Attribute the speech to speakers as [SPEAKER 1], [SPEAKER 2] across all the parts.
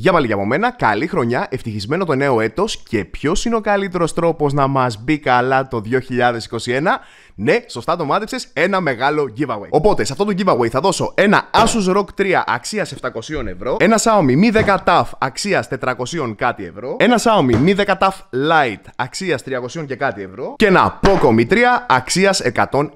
[SPEAKER 1] Για πάλι για από μένα, καλή χρονιά, ευτυχισμένο το νέο έτος και ποιος είναι ο καλύτερος τρόπος να μας μπει καλά το 2021 ναι, σωστά το μάτεψε, ένα μεγάλο giveaway. Οπότε σε αυτό το giveaway θα δώσω ένα Asus ROG 3 αξία 700 ευρώ, ένα Xiaomi Mi 10 TAF αξία 400 κάτι ευρώ, ένα Xiaomi Mi 10 TAF Lite αξία 300 και κάτι ευρώ και ένα Poco Mi 3 αξία 160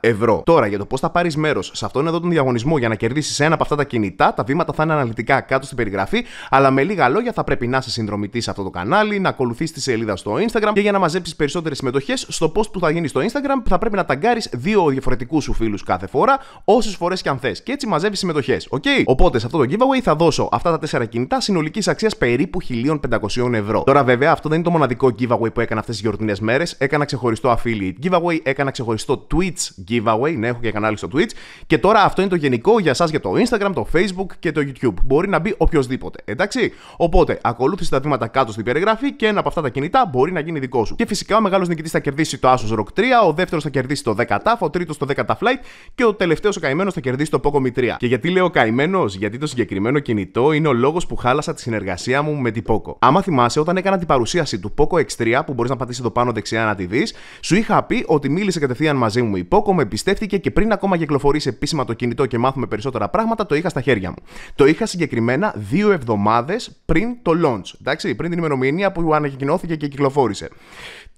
[SPEAKER 1] ευρώ. Τώρα για το πώς θα πάρεις μέρος σε αυτόν εδώ τον διαγωνισμό για να κερδίσεις ένα από αυτά τα κινητά, τα βήματα θα είναι αναλυτικά κάτω στην περιγραφή, αλλά με λίγα λόγια θα πρέπει να είσαι συνδρομητής σε αυτό το κανάλι, να ακολουθείς τη σελίδα στο Instagram και για να μαζέψεις περισσότερες συμμετοχές στο post που θα γίνει στο Instagram θα πρέπει να ταγκάρεις δύο διαφορετικούς σου φίλους κάθε φορά, όσες φορές και αν θες. Και έτσι μαζεύεις συμμετοχές. Okay? Οπότε σε αυτό το giveaway θα δώσω αυτά τα τέσσερα κινητά συνολικής αξίας περίπου 1500 ευρώ. Τώρα βέβαια αυτό δεν είναι το μοναδικό giveaway που έκανα αυτές τις γιορτινές μέρες. Έκανα ξεχωριστό affiliate giveaway, έκανα ξεχωριστό Twitch giveaway. Ναι, έχω και κανάλι στο Twitch. Και τώρα αυτό είναι το γενικό για εσά για το Instagram, το Facebook και το YouTube. Μπορεί να μπει οποιοδήποτε. Εντάξει. Οπότε ακολούθησε τα βήματα κάτω στην περιγραφή και ένα από αυτά τα κινητά μπορεί να γίνει δικό σου. Και φυσικά ο μεγάλος νικητής θα κερδίσει το Asus Rock 3, ο δεύτερος δεύτερος θα κερδίσει το 10 τάφ, ο τρίτος το 10 flight και ο τελευταίος ο καημένος θα κερδίσει το Poco 3. Και γιατί λέω καημένος, γιατί το συγκεκριμένο κινητό είναι ο λόγος που χάλασα τη συνεργασία μου με την Poco. Άμα θυμάσαι, όταν έκανα την παρουσίαση του Poco X3 που μπορείς να πατήσεις εδώ πάνω δεξιά να τη δεις, σου είχα πει ότι μίλησε κατευθείαν μαζί μου η Poco, με εμπιστεύτηκε και πριν ακόμα κυκλοφορήσει επίσημα το κινητό και μάθουμε περισσότερα πράγματα, το είχα στα χέρια μου. Το είχα συγκεκριμένα δύο εβδομάδες πριν το launch, εντάξει, πριν την ημερομηνία που ανακοινώθηκε και κυκλοφόρησε.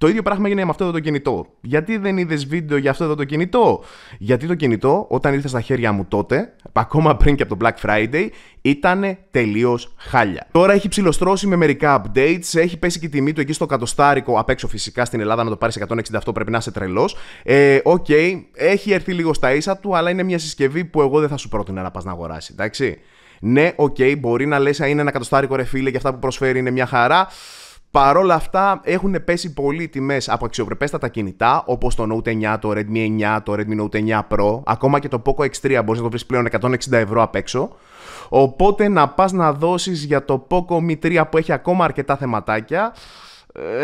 [SPEAKER 1] Το ίδιο πράγμα έγινε με αυτό εδώ το κινητό. Γιατί δεν είδες βίντεο για αυτό εδώ το κινητό. Γιατί το κινητό, όταν ήρθε στα χέρια μου τότε, ακόμα πριν και από το Black Friday, ήταν τελείως χάλια. Τώρα έχει ψηλοστρώσει με μερικά updates, έχει πέσει και η τιμή του εκεί στο κατοστάρικο απ' έξω φυσικά στην Ελλάδα να το πάρεις 160 πρέπει να είσαι τρελός. Ε, Οκ, okay, έχει έρθει λίγο στα ίσα του, αλλά είναι μια συσκευή που εγώ δεν θα σου πρότεινα να πας να αγοράσεις, εντάξει. Ναι, οκ, okay, μπορεί να λες είναι ένα κατοστάρικο ρε και αυτά που προσφέρει είναι μια χαρά. Παρόλα αυτά έχουν πέσει πολύ τιμές από αξιοπρεπέστατα κινητά όπως το Note 9, το Redmi 9, το Redmi Note 9 Pro, ακόμα και το Poco X3 μπορείς να το βρεις πλέον 160 ευρώ απ' έξω. Οπότε να πας να δώσεις για το Poco Mi 3 που έχει ακόμα αρκετά θεματάκια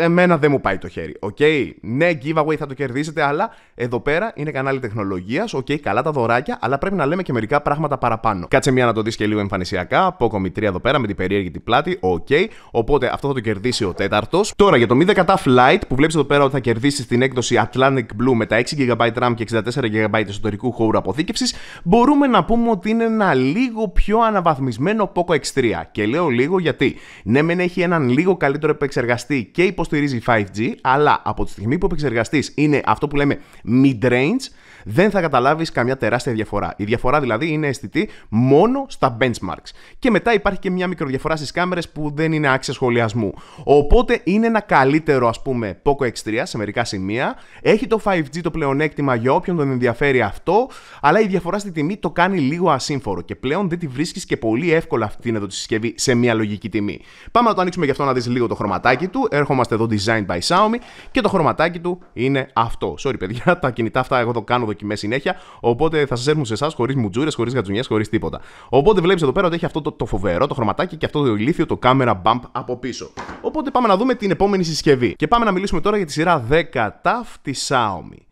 [SPEAKER 1] εμένα δεν μου πάει το χέρι. Οκ, okay. ναι, giveaway θα το κερδίσετε, αλλά εδώ πέρα είναι κανάλι τεχνολογίας. Οκ, okay, καλά τα δωράκια, αλλά πρέπει να λέμε και μερικά πράγματα παραπάνω. Κάτσε μία να το δεις και λίγο εμφανισιακά. Mi 3 εδώ πέρα με την περίεργη την πλάτη. Οκ, okay. οπότε αυτό θα το κερδίσει ο τέταρτος. Τώρα για το 10 Flight που βλέπεις εδώ πέρα ότι θα κερδίσεις την έκδοση Atlantic Blue με τα 6 GB RAM και 64 GB εσωτερικού χώρου αποθήκευσης, μπορούμε να πούμε ότι είναι ένα λίγο πιο αναβαθμισμένο Poco X3. Και λέω λίγο γιατί. Ναι, μεν έχει έναν λίγο καλύτερο επεξεργαστή και υποστηρίζει 5G, αλλά από τη στιγμή που ο επεξεργαστή είναι αυτό που λέμε mid-range, δεν θα καταλάβεις καμιά τεράστια διαφορά. Η διαφορά δηλαδή είναι αισθητή μόνο στα benchmarks. Και μετά υπάρχει και μια μικροδιαφορά στις κάμερες που δεν είναι άξια σχολιασμού. Οπότε είναι ένα καλύτερο, ας πούμε, Poco X3 σε μερικά σημεία. Έχει το 5G το πλεονέκτημα για όποιον τον ενδιαφέρει αυτό, αλλά η διαφορά στη τιμή το κάνει λίγο ασύμφορο και πλέον δεν τη βρίσκεις και πολύ εύκολα αυτήν εδώ τη συσκευή σε μια λογική τιμή. Πάμε να το ανοίξουμε γι' αυτό να δεις λίγο το χρωματάκι του. Έρχομαστε εδώ Design by Xiaomi και το χρωματάκι του είναι αυτό. Sorry, παιδιά, τα κινητά αυτά εγώ το κάνω δοκιμέ συνέχεια. Οπότε θα σας έρθουν σε εσάς χωρίς μουτζούρες, χωρίς γατζουνιές, χωρίς τίποτα. Οπότε βλέπεις εδώ πέρα ότι έχει αυτό το, το φοβερό, το χρωματάκι και αυτό το ηλίθιο, το camera bump από πίσω. Οπότε πάμε να δούμε την επόμενη συσκευή. Και πάμε να μιλήσουμε τώρα για τη σειρά 10 TAF τη Xiaomi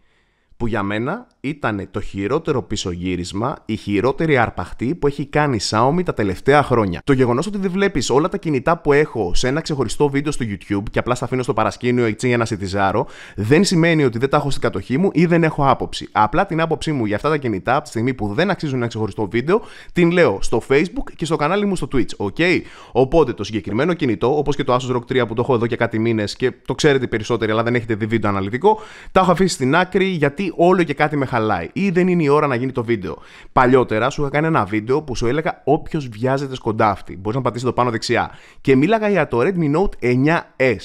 [SPEAKER 1] που για μένα ήταν το χειρότερο πισωγύρισμα, η χειρότερη αρπαχτή που έχει κάνει η Xiaomi τα τελευταία χρόνια. Το γεγονός ότι δεν βλέπεις όλα τα κινητά που έχω σε ένα ξεχωριστό βίντεο στο YouTube και απλά στα αφήνω στο παρασκήνιο έτσι για να σιτιζάρω, δεν σημαίνει ότι δεν τα έχω στην κατοχή μου ή δεν έχω άποψη. Απλά την άποψή μου για αυτά τα κινητά από τη στιγμή που δεν αξίζουν ένα ξεχωριστό βίντεο, την λέω στο Facebook και στο κανάλι μου στο Twitch. Okay? Οπότε το συγκεκριμένο κινητό, όπως και το Asus Rock 3 που το έχω εδώ και κάτι μήνες και το ξέρετε περισσότεροι, αλλά δεν έχετε δει βίντεο αναλυτικό, τα έχω αφήσει στην άκρη γιατί όλο και κάτι με χαλάει ή δεν είναι η ώρα να γίνει το βίντεο. Παλιότερα σου είχα κάνει ένα βίντεο που σου έλεγα όποιος βιάζεται σκοντάφτη. Μπορείς να πατήσεις το πάνω δεξιά. Και μίλαγα για το Redmi Note 9S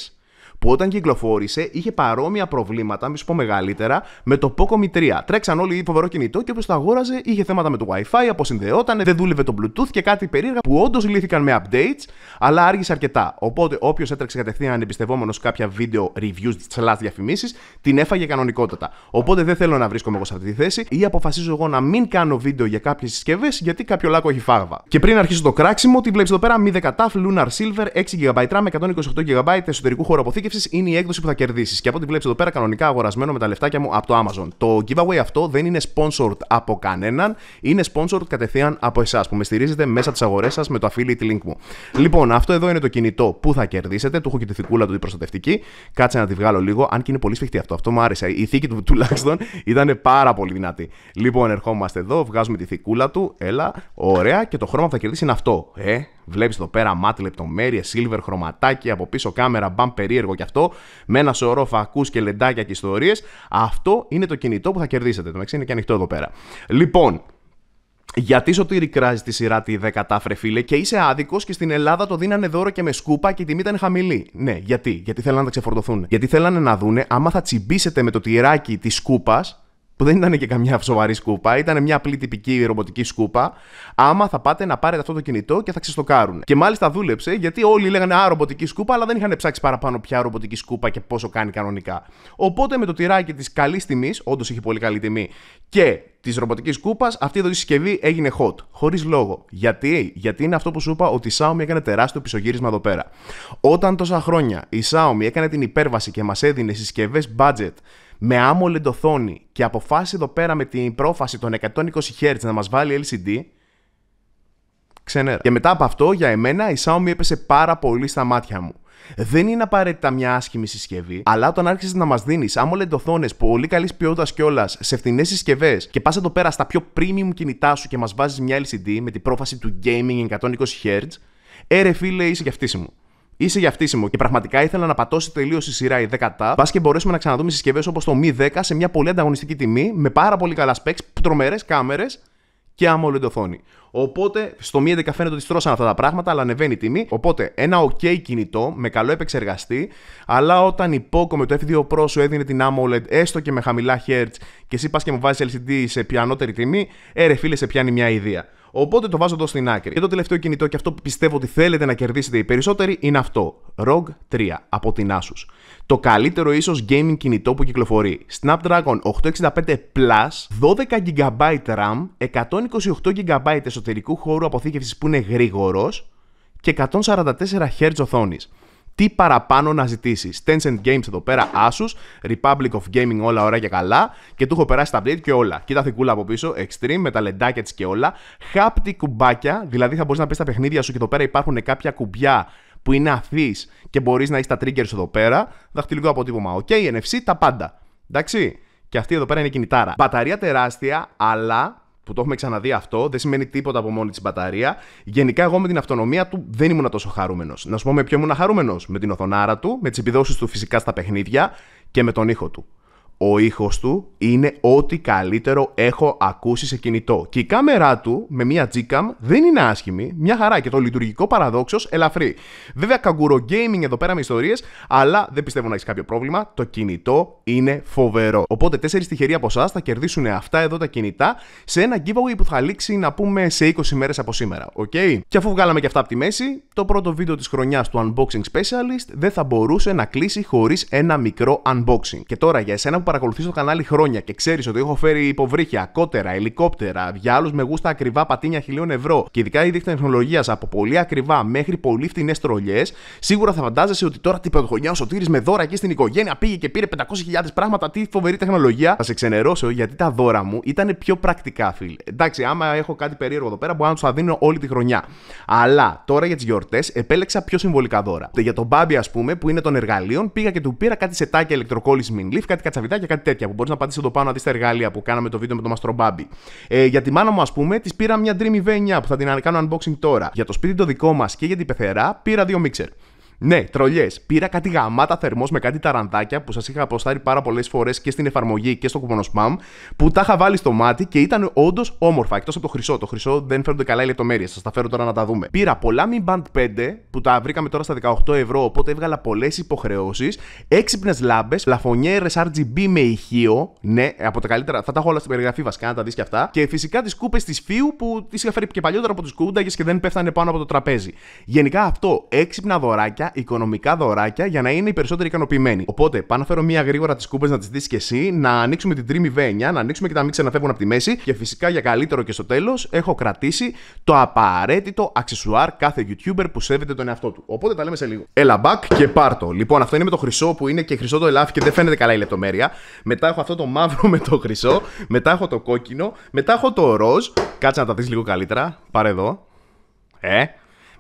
[SPEAKER 1] που όταν κυκλοφόρησε είχε παρόμοια προβλήματα, μη σου πω μεγαλύτερα, με το Poco Mi 3. Τρέξαν όλοι φοβερό κινητό και όπω το αγόραζε είχε θέματα με το WiFi, αποσυνδεόταν, δεν δούλευε το Bluetooth και κάτι περίεργα που όντως λύθηκαν με updates, αλλά άργησε αρκετά. Οπότε όποιος έτρεξε κατευθείαν ανεπιστευόμενο κάποια video reviews τη Ελλάδα διαφημίσεις, την έφαγε κανονικότατα. Οπότε δεν θέλω να βρίσκομαι εγώ σε αυτή τη θέση ή αποφασίζω εγώ να μην κάνω βίντεο για κάποιες συσκευές γιατί κάποιο λάκκο έχει φάγα. Και πριν αρχίσω το κράξιμο, τη βλέπεις εδώ πέρα μη 10 Lunar Silver 6 GB RAM 128 GB εσωτερικού χώρου αποθήκης είναι η έκδοση που θα κερδίσεις. Και από ό,τι βλέπεις εδώ πέρα, κανονικά αγορασμένο με τα λεφτάκια μου από το Amazon. Το giveaway αυτό δεν είναι sponsored από κανέναν, είναι sponsored κατευθείαν από εσάς που με στηρίζετε μέσα τις αγορές σας με το affiliate link μου. Λοιπόν, αυτό εδώ είναι το κινητό που θα κερδίσετε. Του έχω και τη θικούλα του την προστατευτική. Κάτσε να τη βγάλω λίγο, αν και είναι πολύ σφιχτή αυτό. Αυτό μου άρεσε. Η θήκη του τουλάχιστον ήταν πάρα πολύ δυνατή. Λοιπόν, ερχόμαστε εδώ, βγάζουμε τη θηκούλα του, έλα, ωραία, και το χρώμα που θα κερδίσει είναι αυτό. Ε, Βλέπεις εδώ πέρα μάτ, λεπτομέρειες, silver, χρωματάκι, από πίσω κάμερα, μπαμ περίεργο κι αυτό, με ένα σωρό φακούς και λεντάκια και ιστορίες. Αυτό είναι το κινητό που θα κερδίσετε. Το μεταξύ είναι και ανοιχτό εδώ πέρα. Λοιπόν, γιατί σου κράζει τη σειρά τη 10 φίλε και είσαι άδικος και στην Ελλάδα το δίνανε δώρο και με σκούπα και η τιμή ήταν χαμηλή. Ναι, γιατί, γιατί θέλανε να τα ξεφορτωθούν. Γιατί θέλανε να δούνε άμα θα τσιμπήσετε με το τυράκι της σκούπας που δεν ήταν και καμιά σοβαρή σκούπα, ήταν μια απλή τυπική ρομποτική σκούπα. Άμα θα πάτε να πάρετε αυτό το κινητό και θα ξεστοκάρουν. Και μάλιστα δούλεψε, γιατί όλοι λέγανε Α, ρομποτική σκούπα, αλλά δεν είχαν ψάξει παραπάνω πια ρομποτική σκούπα και πόσο κάνει κανονικά. Οπότε με το τυράκι της καλής τιμής, όντως είχε πολύ καλή τιμή, και της ρομποτικής σκούπας, αυτή εδώ η συσκευή έγινε hot. Χωρίς λόγο. Γιατί? Γιατί είναι αυτό που σου είπα ότι η Xiaomi έκανε τεράστιο πισωγύρισμα εδώ πέρα. Όταν τόσα χρόνια η Xiaomi έκανε την υπέρβαση και μας έδινε συσκευές budget με AMOLED οθόνη και αποφάσισε εδώ πέρα με την πρόφαση των 120Hz να μας βάλει LCD, ξενέρα. Και μετά από αυτό, για εμένα, η Xiaomi έπεσε πάρα πολύ στα μάτια μου. Δεν είναι απαραίτητα μια άσχημη συσκευή, αλλά όταν άρχισες να μας δίνεις AMOLED οθόνε πολύ καλής ποιότητας κιόλας σε φθηνέ συσκευές και πας εδώ πέρα στα πιο premium κινητά σου και μας βάζεις μια LCD με την πρόφαση του gaming 120Hz, έρε ε, φίλε είσαι και αυτής μου. Είσαι για αυτήσιμο. Και πραγματικά ήθελα να πατώσει τελείως η σειρά η 10 Πας και μπορέσουμε να ξαναδούμε συσκευές όπως το Mi 10 σε μια πολύ ανταγωνιστική τιμή, με πάρα πολύ καλά specs, τρομερές κάμερες και AMOLED οθόνη. Οπότε στο Mi 11 φαίνεται ότι στρώσαν αυτά τα πράγματα, αλλά ανεβαίνει η τιμή. Οπότε ένα OK κινητό με καλό επεξεργαστή, αλλά όταν η Poco με το F2 Pro σου έδινε την AMOLED έστω και με χαμηλά Hz και εσύ πας και μου βάζεις LCD σε πιανότερη τιμή, έρε ε, φίλε σε πιάνει μια ιδέα. Οπότε το βάζω εδώ στην άκρη. Και το τελευταίο κινητό και αυτό που πιστεύω ότι θέλετε να κερδίσετε οι περισσότεροι είναι αυτό. ROG 3 από την Asus. Το καλύτερο ίσως gaming κινητό που κυκλοφορεί. Snapdragon 865 Plus, 12 GB RAM, 128 GB εσωτερικού χώρου αποθήκευσης που είναι γρήγορος και 144 Hz οθόνης τι παραπάνω να ζητήσεις. Tencent Games εδώ πέρα, Asus, Republic of Gaming όλα ωραία και καλά. Και του έχω περάσει τα update και όλα. Κοίτα κούλα από πίσω, Extreme, με τα λεντάκια τη και όλα. Χάπτη κουμπάκια, δηλαδή θα μπορείς να πεις τα παιχνίδια σου και εδώ πέρα υπάρχουν κάποια κουμπιά που είναι αφή και μπορείς να έχεις τα triggers εδώ πέρα. Δαχτυλικό αποτύπωμα, OK, NFC, τα πάντα. Εντάξει. Και αυτή εδώ πέρα είναι κινητάρα. Μπαταρία τεράστια, αλλά που το έχουμε ξαναδεί αυτό, δεν σημαίνει τίποτα από μόνη της μπαταρία. Γενικά, εγώ με την αυτονομία του δεν ήμουν τόσο χαρούμενος. Να σου πω με ποιο ήμουν χαρούμενος. Με την οθονάρα του, με τις επιδόσεις του φυσικά στα παιχνίδια και με τον ήχο του ο ήχος του είναι ό,τι καλύτερο έχω ακούσει σε κινητό. Και η κάμερά του με μια G-Cam δεν είναι άσχημη, μια χαρά και το λειτουργικό παραδόξος ελαφρύ. Βέβαια καγκουρο gaming εδώ πέρα με ιστορίες, αλλά δεν πιστεύω να έχεις κάποιο πρόβλημα, το κινητό είναι φοβερό. Οπότε τέσσερις τυχεροί από εσάς θα κερδίσουν αυτά εδώ τα κινητά σε ένα giveaway που θα λήξει να πούμε σε 20 μέρες από σήμερα, οκ? Okay? Και αφού βγάλαμε και αυτά από τη μέση, το πρώτο βίντεο της χρονιάς του Unboxing Specialist δεν θα μπορούσε να κλείσει χωρίς ένα μικρό unboxing. Και τώρα για εσένα που παρακολουθείς το κανάλι χρόνια και ξέρεις ότι έχω φέρει υποβρύχια, κότερα, ελικόπτερα, για άλλου με γούστα ακριβά πατίνια χιλίων ευρώ και ειδικά η τεχνολογίας από πολύ ακριβά μέχρι πολύ φτηνές τρολιές, σίγουρα θα φαντάζεσαι ότι τώρα την πρωτοχρονιά ο Σωτήρης με δώρα εκεί στην οικογένεια πήγε και πήρε 500.000 πράγματα. Τι φοβερή τεχνολογία. Θα σε ξενερώσω γιατί τα δώρα μου ήταν πιο πρακτικά, φίλε. Εντάξει, άμα έχω κάτι περίεργο εδώ πέρα, μπορώ να τους τα δίνω όλη τη χρονιά. Αλλά τώρα για τις γιορτές επέλεξα πιο συμβολικά δώρα. Για τον Μπάμπι, ας πούμε, που είναι των εργαλείων, πήγα και του πήρα κάτι σετάκι ηλεκτροκόλλησης Minleaf, κάτι κατσαβιτά και κάτι τέτοια. Που μπορείς να πατήσεις εδώ πάνω να δεις τα εργαλεία που κάναμε το βίντεο με τον Μαστρομπάμπι. Ε, για τη μάνα μου, ας πούμε, της πήρα μια Dreamy V9 που θα την κάνω unboxing τώρα. Για το σπίτι το δικό μας και για την πεθερά πήρα δύο μίξερ. Ναι, τρολιές. Πήρα κάτι γαμάτα θερμός με κάτι ταραντάκια που σας είχα αποστάρει πάρα πολλές φορές και στην εφαρμογή και στο κουπονό spam. Που τα είχα βάλει στο μάτι και ήταν όντως όμορφα. Εκτός από το χρυσό. Το χρυσό δεν φέρονται καλά οι λεπτομέρειες. Σας τα φέρω τώρα να τα δούμε. Πήρα πολλά Mi Band 5 που τα βρήκαμε τώρα στα 18 ευρώ. Οπότε έβγαλα πολλές υποχρεώσεις. Έξυπνες λάμπες, λαφωνιέρε RGB με ηχείο. Ναι, από τα καλύτερα. Θα τα έχω όλα στην περιγραφή βασικά να τα δεις και αυτά. Και φυσικά τις κούπες της Φίου που τις είχα φέρει και παλιότερα από τους κούνταγε και δεν πέφτανε πάνω από το τραπέζι. Γενικά αυτό έξυπνα δωράκια οικονομικά δωράκια για να είναι οι περισσότεροι ικανοποιημένοι. Οπότε, πάω να φέρω μία γρήγορα τις κούπες να τις δεις και εσύ, να ανοίξουμε την τρίμή V9, να ανοίξουμε και τα μην ξαναφεύγουν από τη μέση και φυσικά για καλύτερο και στο τέλος έχω κρατήσει το απαραίτητο αξεσουάρ κάθε YouTuber που σέβεται τον εαυτό του. Οπότε τα λέμε σε λίγο. Έλα μπακ και πάρτο. Λοιπόν, αυτό είναι με το χρυσό που είναι και χρυσό το ελάφι και δεν φαίνεται καλά η λεπτομέρεια. Μετά έχω αυτό το μαύρο με το χρυσό. Μετά έχω το κόκκινο. Μετά έχω το ροζ. Κάτσε να τα δεις λίγο καλύτερα. Πάρε εδώ. Ε,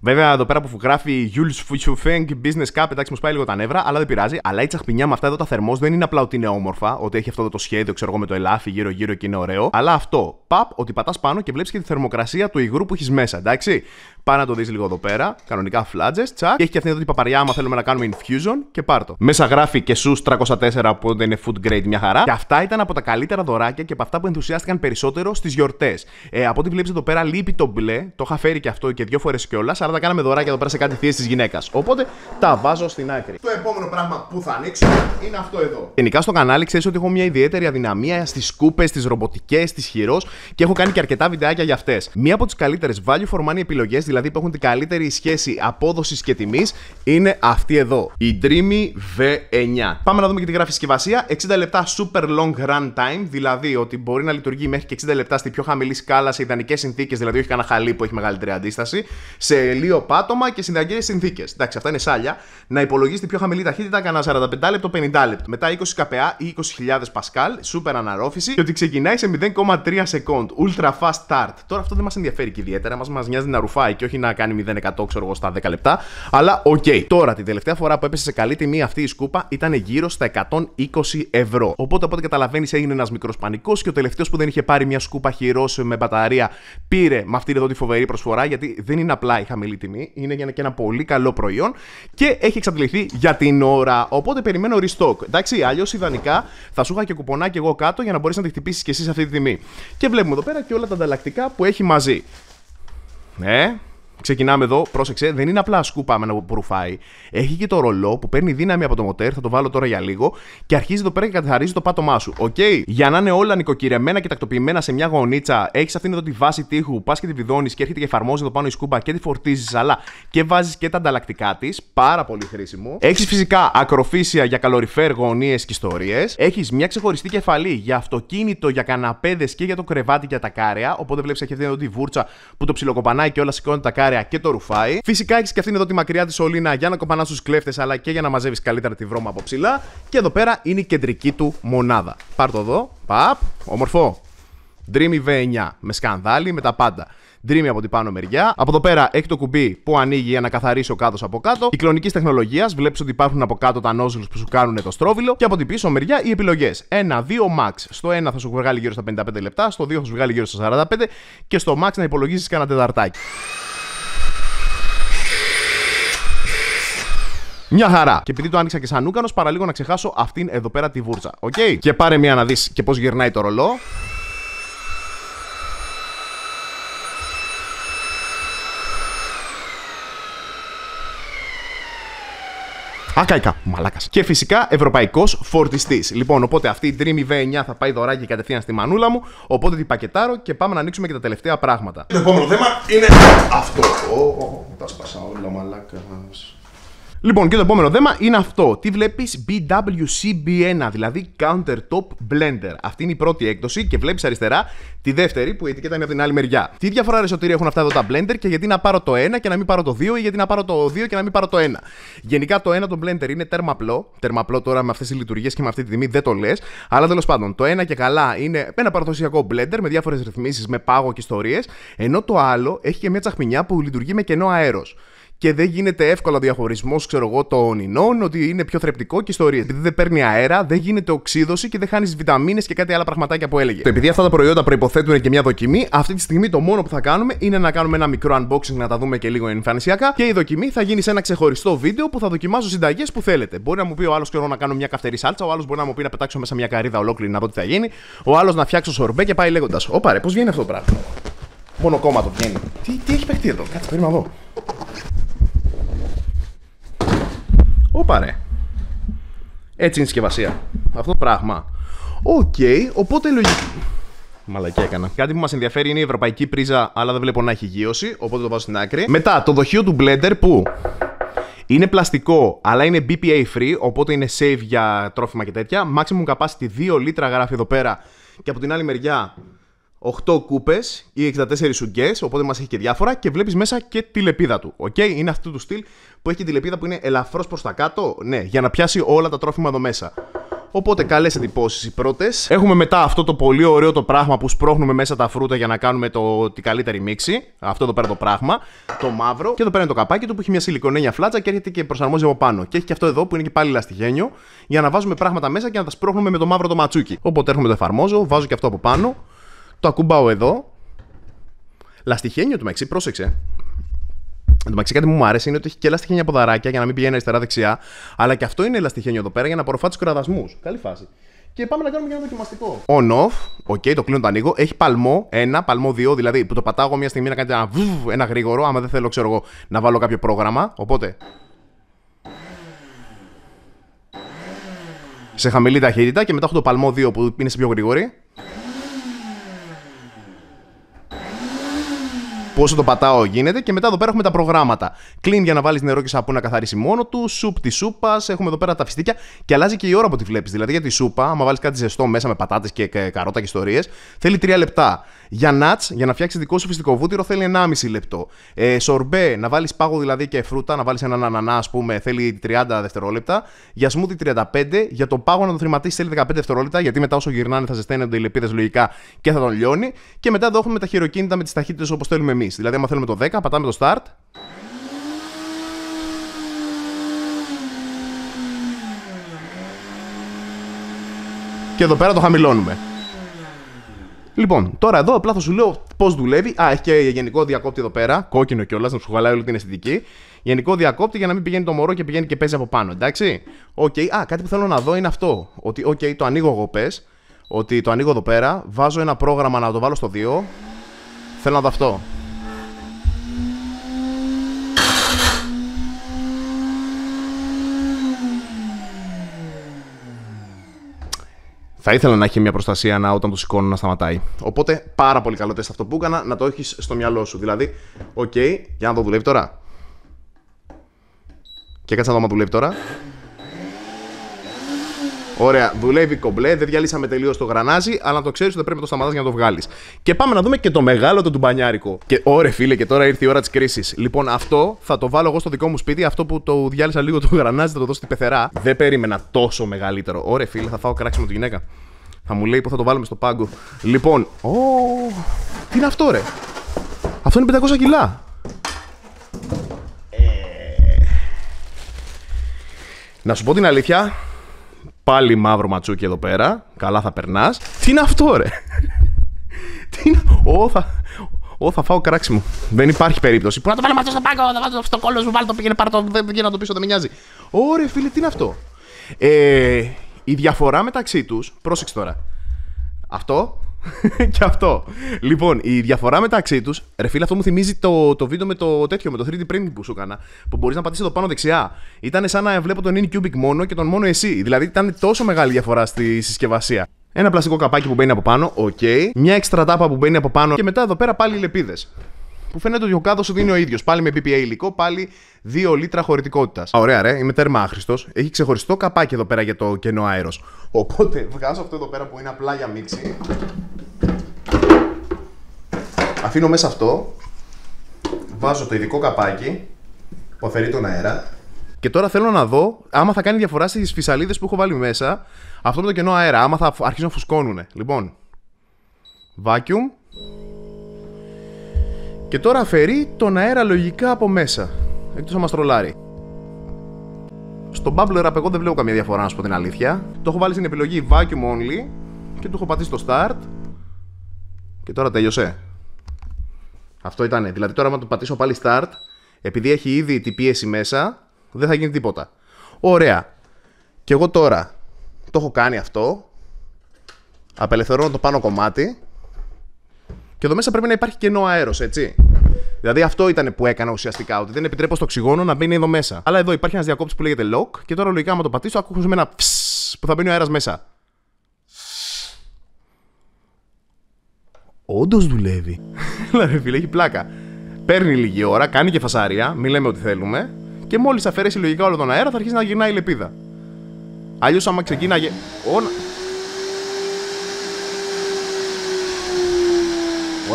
[SPEAKER 1] Βέβαια, εδώ πέρα που γράφει Γιούλ Fuchufeng Business Cap, εντάξει, μου πάει λίγο τα νεύρα, αλλά δεν πειράζει. Αλλά η τσαχπινιά με αυτά εδώ τα θερμός δεν είναι απλά ότι είναι όμορφα, ότι έχει αυτό το σχέδιο, ξέρω εγώ, με το ελάφι γύρω-γύρω και είναι ωραίο. Αλλά αυτό, παπ, ότι πατάς πάνω και βλέπεις και τη θερμοκρασία του υγρού που έχεις μέσα, εντάξει. Πά να το δεις λίγο εδώ πέρα. Κανονικά φλάτζες, τσακ. Και έχει και αυτή εδώ την παπαριά, άμα θέλουμε να κάνουμε infusion και πάρτο. Μέσα γράφει και σου 304 που δεν είναι food grade, μια χαρά. Και αυτά ήταν από τα καλύτερα δωράκια και από αυτά που ενθουσιάστηκαν περισσότερο στις γιορτές. Ε, από ό,τι βλέπεις εδώ πέρα λείπει το μπλε, το είχα φέρει και αυτό και δύο φορές κιόλας, Άρα τα κάναμε δωράκια εδώ πέρα σε κάτι θείε της γυναίκας. Οπότε τα βάζω στην άκρη. Το επόμενο πράγμα που θα ανοίξω είναι αυτό εδώ. Γενικά στο κανάλι ξέρεις ότι έχω μια ιδιαίτερη αδυναμία στις σκούπες, στι ρομποτικέ, στι χειρός και έχω κάνει και αρκετά βιντεάκια για αυτές. Μία από τις καλύτερες value for money επιλογές, δηλαδή που έχουν την καλύτερη σχέση απόδοσης και τιμής, είναι αυτή εδώ. Η Dreamy V9. Πάμε να δούμε και τη γράφη συσκευασία. 60 λεπτά super long run time, δηλαδή ότι μπορεί να λειτουργεί μέχρι και 60 λεπτά στη πιο χαμηλή σκάλα σε ιδανικές συνθήκες, δηλαδή όχι κανένα χαλί που έχει μεγαλύτερη αντίσταση. Σε γελίο πάτωμα και συνταγέ συνθήκες. Εντάξει, αυτά είναι σάλια. Να υπολογίσει πιο χαμηλή ταχύτητα κανένα 45 λεπτό 50 λεπτό. Μετά 20 καπέα ή 20.000 πασκάλ, super αναρρόφηση και ότι ξεκινάει σε 0,3 second. Ultra fast start. Τώρα αυτό δεν μας ενδιαφέρει και ιδιαίτερα. Μας μας νοιάζει να ρουφάει και όχι να κάνει 0% ξέρω εγώ στα 10 λεπτά. Αλλά οκ. Okay. Τώρα την τελευταία φορά που έπεσε σε καλή τιμή αυτή η σκούπα ήταν γύρω στα 120 ευρώ. Οπότε από ό,τι καταλαβαίνεις έγινε ένας μικρός πανικός και ο τελευταίος που δεν είχε πάρει μια σκούπα χειρό με μπαταρία πήρε με αυτή εδώ τη φοβερή προσφορά γιατί δεν είναι απλά η χαμηλή Είναι και ένα πολύ καλό προϊόν και έχει εξαντληθεί για την ώρα. Οπότε περιμένω restock. Εντάξει, αλλιώς ιδανικά θα σου είχα και κουπονάκι εγώ κάτω για να μπορείς να τη χτυπήσεις και εσύ σε αυτή τη τιμή. Και βλέπουμε εδώ πέρα και όλα τα ανταλλακτικά που έχει μαζί. Ναι, Ξεκινάμε εδώ, πρόσεξε, δεν είναι απλά σκουπάμε που προφάει. Έχει και το ρολό που παίρνει δύναμη από το μοτέρ, θα το βάλω τώρα για λίγο, και αρχίζει εδώ πέρα και καθαρίζει το πάτωμά σου. Οκ, okay. για να είναι όλα νοικοκυρεμένα και τακτοποιημένα σε μια γωνίτσα, έχεις αυτήν εδώ τη βάση τείχου, πας και τη βιδώνεις και έρχεται και εφαρμόζει εδώ πάνω η σκούπα και τη φορτίζεις, αλλά και βάζεις και τα ανταλλακτικά της. Πάρα πολύ χρήσιμο. Έχεις φυσικά ακροφύσια για καλοριφέρ, γωνίες και ιστορίες. Έχεις μια ξεχωριστή κεφαλή για αυτοκίνητο, για καναπέδες και για το κρεβάτι και τα κάρια. Οπότε βλέπεις και αυτήν εδώ τη βούρτσα που το ψιλοκοπανάει και όλα σηκώνει τα κάρια και το Ρουφάι. Φυσικά έχεις και αυτήν εδώ τη μακριά της σωλήνα για να κοπανάς στου κλέφτες αλλά και για να μαζεύεις καλύτερα τη βρώμα από ψηλά. Και εδώ πέρα είναι η κεντρική του μονάδα. Πάρ το εδώ. Παπ. Όμορφο. Dreamy V9 με σκανδάλι, με τα πάντα. Dreamy από την πάνω μεριά. Από εδώ πέρα έχει το κουμπί που ανοίγει για να καθαρίσει ο κάτω από κάτω. κλονική τεχνολογίας. Βλέπεις ότι υπάρχουν από κάτω τα νόζουλου που σου κάνουν το στρόβιλο. Και από την πίσω μεριά οι επιλογές. 1, 2 max. Στο 1 θα σου βγάλει γύρω στα 55 λεπτά. Στο 2 θα σου βγάλει γύρω στα 45. Και στο max να υπολογίζει κανένα τεταρτάκι. Μια χαρά. Και επειδή το άνοιξα και σαν ούκανος, παραλίγο να ξεχάσω αυτήν εδώ πέρα τη βούρτσα. Οκ. Okay? Και πάρε μία να δεις και πώς γυρνάει το ρολό. Ακαϊκά, μαλάκας. Και φυσικά ευρωπαϊκός φορτιστής. Λοιπόν, οπότε αυτή η Dreamy V9 θα πάει δωράκι κατευθείαν στη μανούλα μου. Οπότε την πακετάρω και πάμε να ανοίξουμε και τα τελευταία πράγματα. Το επόμενο θέμα είναι αυτό. Ω, τα σπάσα όλα μαλάκας. Λοιπόν, και το επόμενο θέμα είναι αυτό. Τι βλέπεις BWCB1, δηλαδή Countertop Blender. Αυτή είναι η πρώτη έκδοση και βλέπεις αριστερά τη δεύτερη που η ετικέτα είναι από την άλλη μεριά. Τι διαφορά αριστερή έχουν αυτά εδώ τα Blender και γιατί να πάρω το 1 και να μην πάρω το 2 ή γιατί να πάρω το 2 και να μην πάρω το 1. Γενικά το 1 το Blender είναι τερμαπλό. Τερμαπλό τώρα με αυτές τις λειτουργίες και με αυτή τη τιμή δεν το λες. Αλλά τέλος πάντων, το 1 και καλά είναι ένα παραδοσιακό Blender με διάφορες ρυθμίσεις, με πάγο και ιστορίες. Ενώ το άλλο έχει και μια τσαχμινιά που λειτουργεί με κενό αέρος και δεν γίνεται εύκολα διαχωρισμός, ξέρω εγώ, των ινών, ότι είναι πιο θρεπτικό και ιστορίε. Επειδή δεν παίρνει αέρα, δεν γίνεται οξύδωση και δεν χάνεις βιταμίνες και κάτι άλλα πραγματάκια που έλεγε. Επειδή αυτά τα προϊόντα προποθέτουν και μια δοκιμή, αυτή τη στιγμή το μόνο που θα κάνουμε είναι να κάνουμε ένα μικρό unboxing, να τα δούμε και λίγο εμφανισιακά και η δοκιμή θα γίνει σε ένα ξεχωριστό βίντεο που θα δοκιμάζω συνταγές που θέλετε. Μπορεί να μου πει ο άλλος και να κάνω μια καυτερή σάλτσα, ο άλλος μπορεί να μου πει να πετάξω μέσα μια καρίδα ολόκληρη να δω τι θα γίνει, ο άλλος να φτιάξω σορμπέ και πάει λέγοντας. Ωπαρε, πώς βγαίνει αυτό το πράγμα. Μόνο κόμμα το βγαίνει. Τι, τι έχει παιχτεί εδώ, κάτσε περίμενα Ωπα. ρε. Έτσι είναι η συσκευασία. Αυτό το πράγμα. Οκ, οπότε λογική. Μαλακιά έκανα. Κάτι που μας ενδιαφέρει είναι η ευρωπαϊκή πρίζα, αλλά δεν βλέπω να έχει γύρωση, οπότε το βάζω στην άκρη. Μετά, το δοχείο του blender που είναι πλαστικό, αλλά είναι BPA free, οπότε είναι safe για τρόφιμα και τέτοια. Maximum capacity 2 λίτρα γράφει εδώ πέρα. Και από την άλλη μεριά 8 κούπες ή 64 σουγγέ, οπότε μας έχει και διάφορα και βλέπεις μέσα και τη λεπίδα του. Οκ, είναι αυτού του στυλ που έχει τη λεπίδα που είναι ελαφρώς προς τα κάτω, ναι, για να πιάσει όλα τα τρόφιμα εδώ μέσα. Οπότε καλές εντυπώσεις οι πρώτες. Έχουμε μετά αυτό το πολύ ωραίο το πράγμα που σπρώχνουμε μέσα τα φρούτα για να κάνουμε το, τη καλύτερη μίξη. Αυτό εδώ πέρα το πράγμα. Το μαύρο. Και εδώ πέρα είναι το καπάκι του που έχει μια σιλικονένια φλάτσα και έρχεται και προσαρμόζει από πάνω. Και έχει και αυτό εδώ που είναι και πάλι λαστιγένιο για να βάζουμε πράγματα μέσα και να τα σπρώχνουμε με το μαύρο το ματσούκι. Οπότε έρχομαι το εφαρμόζω, βάζω και αυτό από πάνω το ακουμπάω εδώ. Λαστιχένιο του μαξί, πρόσεξε. Το μαξί κάτι που μου άρεσε είναι ότι έχει και λαστιχένια ποδαράκια για να μην πηγαίνει αριστερά-δεξιά, αλλά και αυτό είναι λαστιχένιο εδώ πέρα για να απορροφά τους κραδασμούς. Καλή φάση. Και πάμε να κάνουμε και ένα δοκιμαστικό. On-off, οκ, το κλείνω, το ανοίγω. Έχει παλμό, ένα, παλμό 2, δηλαδή που το πατάω μια στιγμή να κάνετε ένα, βουβ, ένα γρήγορο, άμα δεν θέλω, ξέρω εγώ, να βάλω κάποιο πρόγραμμα. Οπότε. Σε χαμηλή ταχύτητα και μετά έχω το παλμό 2 που είναι σε πιο γρήγορη. πόσο το πατάω γίνεται. Και μετά εδώ πέρα έχουμε τα προγράμματα. Κλείνει για να βάλεις νερό και σαπού να καθαρίσει μόνο του. Σουπ τη σούπα. Έχουμε εδώ πέρα τα φιστίκια. Και αλλάζει και η ώρα που τη βλέπεις. Δηλαδή για τη σούπα, άμα βάλεις κάτι ζεστό μέσα με πατάτες και καρότα και ιστορίες, θέλει 3 λεπτά. Για νατ, για να φτιάξεις δικό σου φυσικό βούτυρο, θέλει 1,5 λεπτό. Ε, σορμπέ, να βάλεις πάγο δηλαδή και φρούτα, να βάλεις έναν ανανά, ας πούμε, θέλει 30 δευτερόλεπτα. Για σμούτι 35, για το πάγο να το θρηματίσει θέλει 15 δευτερόλεπτα, γιατί μετά όσο γυρνάνε θα ζεσταίνονται οι λεπίδες λογικά και θα τον λιώνει. Και μετά εδώ έχουμε τα χειροκίνητα με τις ταχύτητες όπως θέλουμε εμείς. Δηλαδή, άμα θέλουμε το 10, πατάμε το start. Και εδώ πέρα το χαμηλώνουμε. Λοιπόν, τώρα εδώ απλά θα σου λέω πώς δουλεύει. Α, έχει και γενικό διακόπτη εδώ πέρα. Κόκκινο κιόλας, να σου χαλάει όλη την αισθητική. Γενικό διακόπτη για να μην πηγαίνει το μωρό και πηγαίνει και παίζει από πάνω, εντάξει. Οκ, okay. α, κάτι που θέλω να δω είναι αυτό. Ότι, οκ, okay, το ανοίγω εγώ πες. Ότι το ανοίγω εδώ πέρα. Βάζω ένα πρόγραμμα να το βάλω στο 2. Θέλω να δω αυτό. θα ήθελα να έχει μια προστασία να όταν το σηκώνω να σταματάει. Οπότε πάρα πολύ καλό τεστ αυτό που έκανα να το έχεις στο μυαλό σου. Δηλαδή, οκ, okay, για να το δουλεύει τώρα. Και κάτσε να δω αν δουλεύει τώρα. Ωραία, δουλεύει κομπλέ, δεν διαλύσαμε τελείως το γρανάζι, αλλά να το ξέρεις ότι πρέπει να το σταματάς για να το βγάλεις. Και πάμε να δούμε και το μεγάλο του ντουμπανιάρικο. Και ωρε φίλε, και τώρα ήρθε η ώρα της κρίσης. Λοιπόν, αυτό θα το βάλω εγώ στο δικό μου σπίτι, αυτό που το διάλυσα λίγο το γρανάζι, θα το δώσω στην πεθερά. Δεν περίμενα τόσο μεγαλύτερο. Ωρε φίλε, θα φάω κράξιμο τη γυναίκα. Θα μου λέει που θα το βάλουμε στο πάγκο. Λοιπόν, ο, τι είναι αυτό ρε. Αυτό είναι 500 κιλά. Ε. Να σου πω την αλήθεια, πάλι μαύρο ματσούκι εδώ πέρα. Καλά θα περνάς. Τι είναι αυτό, ρε. Τι είναι. Ω, θα... Ω, θα φάω κράξιμο. Δεν υπάρχει περίπτωση. Πού να το βάλω ματσό στο πάγκο, να βάλω στο κόλλο σου, βάλω το πήγαινε πάρω το. Δεν πήγαινε να το πίσω, δεν με νοιάζει. Ωρε, φίλε, τι είναι αυτό. Ε, η διαφορά μεταξύ τους, πρόσεξε τώρα. Αυτό και αυτό. Λοιπόν, η διαφορά μεταξύ τους. Ρε φίλε, αυτό μου θυμίζει το, το βίντεο με το τέτοιο, με το 3D printing που σου έκανα. Που μπορείς να πατήσεις εδώ πάνω δεξιά. Ήταν σαν να βλέπω τον InCubic μόνο και τον μόνο εσύ. Δηλαδή ήταν τόσο μεγάλη διαφορά στη συσκευασία. Ένα πλαστικό καπάκι που μπαίνει από πάνω, οκ. Μια έξτρα τάπα που μπαίνει από πάνω και μετά εδώ πέρα πάλι λεπίδες. Που φαίνεται ότι ο κάδος σου είναι ο ίδιος. Πάλι με BPA υλικό, πάλι 2 λίτρα χωρητικότητας. Ωραία, ρε, είμαι τέρμα άχρηστο. Έχει ξεχωριστό καπάκι εδώ πέρα για το κενό αέρος. Οπότε βγάζω αυτό εδώ πέρα που είναι απλά για μίξη. Αφήνω μέσα αυτό. Βάζω το ειδικό καπάκι που αφαιρεί τον αέρα. Και τώρα θέλω να δω άμα θα κάνει διαφορά στις φυσαλίδες που έχω βάλει μέσα αυτό με το κενό αέρα. Άμα θα αρχίσουν να φουσκώνουν. Λοιπόν, vacuum. Και τώρα αφαιρεί τον αέρα λογικά από μέσα. Εκτός να μας τρολάρει. Στον bubble Rap, εγώ δεν βλέπω καμία διαφορά, να σου πω την αλήθεια. Το έχω βάλει στην επιλογή Vacuum Only και του έχω πατήσει το Start. Και τώρα τέλειωσε. Αυτό ήταν. Δηλαδή τώρα, άμα το πατήσω πάλι Start, επειδή έχει ήδη την πίεση μέσα, δεν θα γίνει τίποτα. Ωραία. Και εγώ τώρα το έχω κάνει αυτό. Απελευθερώνω το πάνω κομμάτι και εδώ μέσα πρέπει να υπάρχει κενό αέρος, έτσι. Δηλαδή αυτό ήταν που έκανα ουσιαστικά, ότι δεν επιτρέπω στο οξυγόνο να μπαίνει εδώ μέσα. Αλλά εδώ υπάρχει ένας διακόπτης που λέγεται lock και τώρα λογικά άμα το πατήσω ακούσουμε ένα ψσ που θα μπαίνει ο αέρα μέσα. Όντω δουλεύει. Δηλαδή φίλε, έχει πλάκα. Παίρνει λίγη ώρα, κάνει και φασάρια, μη λέμε ότι θέλουμε, και μόλι αφαιρέσει λογικά όλο τον αέρα θα αρχίσει να γυρνάει η λεπίδα. Αλλιώ άμα ξεκίναγε.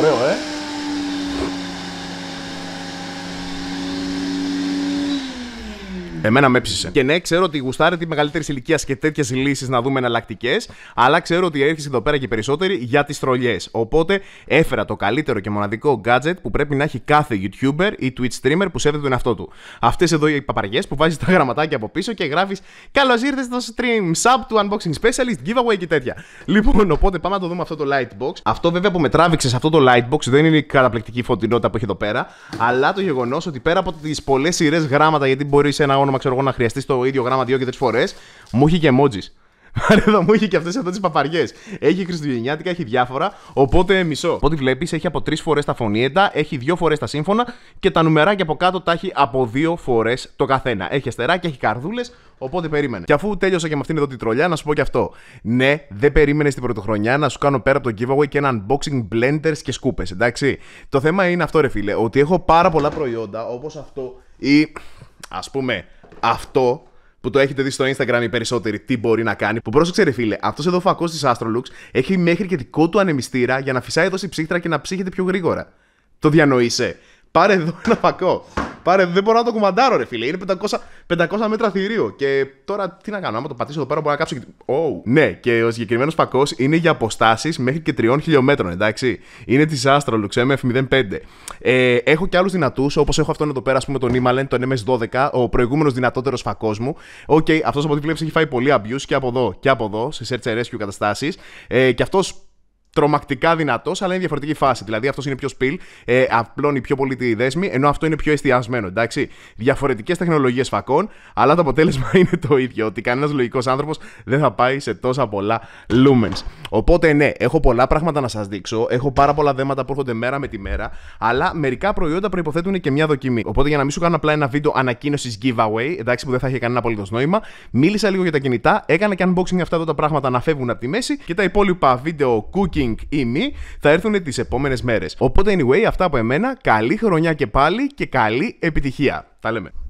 [SPEAKER 1] 没有哎。Εμένα με ψησε. Και ναι, ξέρω ότι γουστάρετε μεγαλύτερη ηλικία και τέτοιες λύσεις να δούμε εναλλακτικές, αλλά ξέρω ότι έρχεσαι εδώ πέρα και περισσότεροι για τις τρολιές. Οπότε έφερα το καλύτερο και μοναδικό gadget που πρέπει να έχει κάθε YouTuber ή Twitch streamer που σέβεται τον εαυτό του. Αυτές εδώ οι παπαριές που βάζεις τα γραμματάκια από πίσω και γράφεις Καλώς ήρθες στο stream sub του Unboxing Specialist, giveaway και τέτοια. Λοιπόν, οπότε πάμε να το δούμε αυτό το lightbox. Αυτό βέβαια που με τράβηξες σε αυτό το lightbox δεν είναι η καταπληκτική φωτεινότητα που έχει εδώ πέρα, αλλά το γεγονός ότι πέρα από τις πολλές σειρές γράμματα γιατί μπορεί ένα όνομα άμα ξέρω εγώ, να χρειαστεί το ίδιο γράμμα δύο και τρεις φορές, μου έχει και emojis. Εδώ μου έχει και αυτές εδώ τις παπαριές. Έχει Χριστουγεννιάτικα, έχει διάφορα. Οπότε μισό. ό,τι βλέπεις, έχει από τρεις φορές τα φωνήετα, έχει δύο φορές τα σύμφωνα και τα και από κάτω τα έχει από δύο φορές το καθένα. Έχει και έχει καρδούλες. Οπότε περίμενε. Και αφού τέλειωσα και με αυτήν εδώ την τρολιά, να σου πω και αυτό. Ναι, δεν περίμενες την πρωτοχρονιά να σου κάνω πέρα από το giveaway και ένα unboxing blenders και σκούπες, εντάξει. Το θέμα είναι αυτό, ρε φίλε, ότι έχω πάρα πολλά προϊόντα όπως αυτό ή ας πούμε αυτό που το έχετε δει στο Instagram οι περισσότεροι τι μπορεί να κάνει. Που πρόσεξε, ρε φίλε, αυτός εδώ φακός της Astrolux έχει μέχρι και δικό του ανεμιστήρα για να φυσάει εδώ στη ψύχτρα και να ψύχεται πιο γρήγορα. Το διανοείσαι πάρε εδώ ένα φακό. Πάρε, δεν μπορώ να το κουμαντάρω, ρε φίλε. Είναι 500, 500 μέτρα θηρίο. Και τώρα τι να κάνω, άμα το πατήσω εδώ πέρα, μπορώ να κάψω. Και... Oh. Ναι, και ο συγκεκριμένος φακός είναι για αποστάσεις μέχρι και 3 χιλιόμετρων, εντάξει. Είναι τη Astrolux MF05. Ε, έχω και άλλους δυνατούς, όπως έχω αυτόν εδώ πέρα, ας πούμε τον Imalen, τον MS12, ο προηγούμενος δυνατότερος φακός μου. Οκ, okay, αυτός από ό,τι βλέπεις έχει φάει πολύ abuse και από εδώ και από εδώ, σε search and rescue καταστάσεις. Ε, και αυτός τρομακτικά δυνατός, αλλά είναι διαφορετική φάση. Δηλαδή αυτός είναι πιο σπιλ, ε, απλώνει πιο πολύ τη δέσμη, ενώ αυτό είναι πιο εστιασμένο. Εντάξει. Διαφορετικές τεχνολογίες φακών, αλλά το αποτέλεσμα είναι το ίδιο. Ότι κανένας λογικός άνθρωπος δεν θα πάει σε τόσα πολλά lumens. Οπότε ναι, έχω πολλά πράγματα να σας δείξω. Έχω πάρα πολλά δέματα που έρχονται μέρα με τη μέρα, αλλά μερικά προϊόντα προποθέτουν και μια δοκιμή. Οπότε για να μην σου κάνω απλά ένα βίντεο ανακοίνωσης giveaway, εντάξει, που δεν θα είχε κανένα απολύτως νόημα, μίλησα λίγο για τα κινητά, έκανα και unboxing αυτά εδώ τα πράγματα να φεύγουν από τη μέση και τα υπόλοιπα βίντεο cooking ή μη θα έρθουν τις επόμενες μέρες. Οπότε anyway αυτά από εμένα, καλή χρονιά και πάλι και καλή επιτυχία. Τα λέμε.